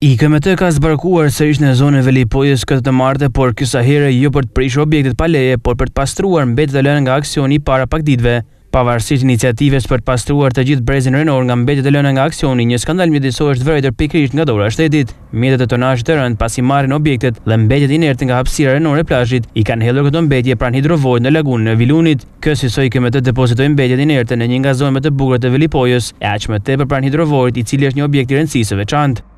I KMT ka zbarkuar sërish në zonë e Velipojës këtë të martë, por kësa herë jo për të prishë objektet pa leje, por për të pastruar mbetë të lënë nga aksioni para pak ditve. Pavarësisht iniciatives për të pastruar të gjithë brezin renor nga mbetë të lënë nga aksioni, një skandal mjedisor është vërejtër pikrisht nga dora shtetit. Mjetet të tonash të rënd pasi marin objektet dhe mbetjet inertë nga hapsira renor e plashit i kanë hedhur këto mbetje pran hidrovojt në lagunë në Vilunit. Kësi soj këmë të depozitoj mbetjet inertë në një nga zonë të bugrët e Velipojës e aqë më te pran hidrovojt i cili është një objekt i rëndësisë veçantë.